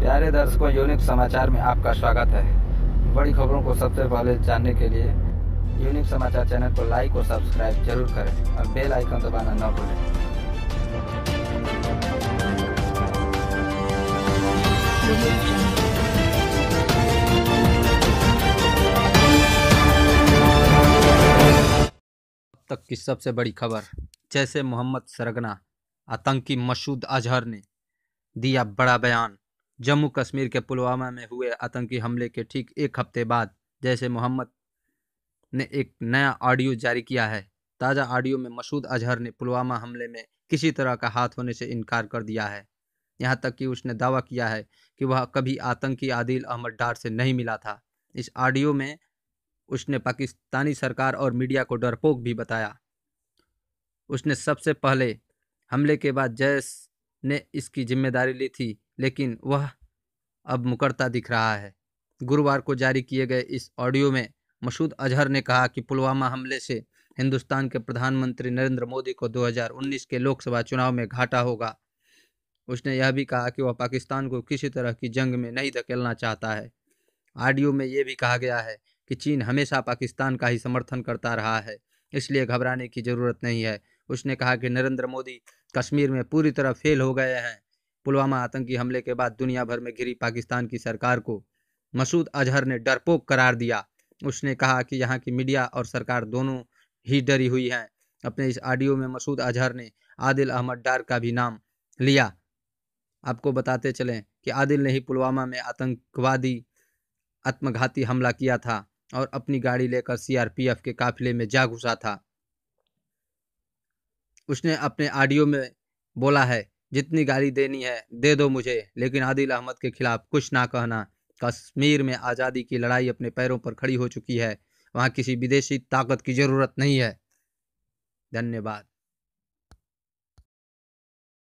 प्यारे दर्शकों यूनिक समाचार में आपका स्वागत है बड़ी खबरों को सबसे पहले जानने के लिए यूनिक समाचार चैनल को लाइक और सब्सक्राइब जरूर करें और बेल आइकन दबाना न भूलें तक की सबसे बड़ी खबर जैसे मोहम्मद सरगना आतंकी मसूद अजहर ने दिया बड़ा बयान जम्मू कश्मीर के पुलवामा में हुए आतंकी हमले के ठीक एक हफ्ते बाद जैसे मोहम्मद ने एक नया ऑडियो जारी किया है ताज़ा ऑडियो में मसूद अजहर ने पुलवामा हमले में किसी तरह का हाथ होने से इनकार कर दिया है यहाँ तक कि उसने दावा किया है कि वह कभी आतंकी आदिल अहमद डार से नहीं मिला था इस ऑडियो में उसने पाकिस्तानी सरकार और मीडिया को डरपोक भी बताया उसने सबसे पहले हमले के बाद जैस ने इसकी जिम्मेदारी ली थी लेकिन वह अब मुकरता दिख रहा है गुरुवार को जारी किए गए इस ऑडियो में मसूद अजहर ने कहा कि पुलवामा हमले से हिंदुस्तान के प्रधानमंत्री नरेंद्र मोदी को 2019 के लोकसभा चुनाव में घाटा होगा उसने यह भी कहा कि वह पाकिस्तान को किसी तरह की जंग में नहीं धकेलना चाहता है ऑडियो में यह भी कहा गया है कि चीन हमेशा पाकिस्तान का ही समर्थन करता रहा है इसलिए घबराने की ज़रूरत नहीं है उसने कहा कि नरेंद्र मोदी कश्मीर में पूरी तरह फेल हो गए हैं पुलवामा आतंकी हमले के बाद दुनिया भर में घिरी पाकिस्तान की सरकार को मसूद अजहर ने डरपोक करार दिया उसने कहा कि यहाँ की मीडिया और सरकार दोनों ही डरी हुई हैं अपने इस ऑडियो में मसूद अजहर ने आदिल अहमद डार का भी नाम लिया आपको बताते चलें कि आदिल ने ही पुलवामा में आतंकवादी आत्मघाती हमला किया था और अपनी गाड़ी लेकर सीआरपीएफ के काफिले में जा घुसा था उसने अपने ऑडियो में बोला है जितनी गाली देनी है दे दो मुझे लेकिन आदिल अहमद के खिलाफ कुछ ना कहना कश्मीर में आज़ादी की लड़ाई अपने पैरों पर खड़ी हो चुकी है वहाँ किसी विदेशी ताकत की ज़रूरत नहीं है धन्यवाद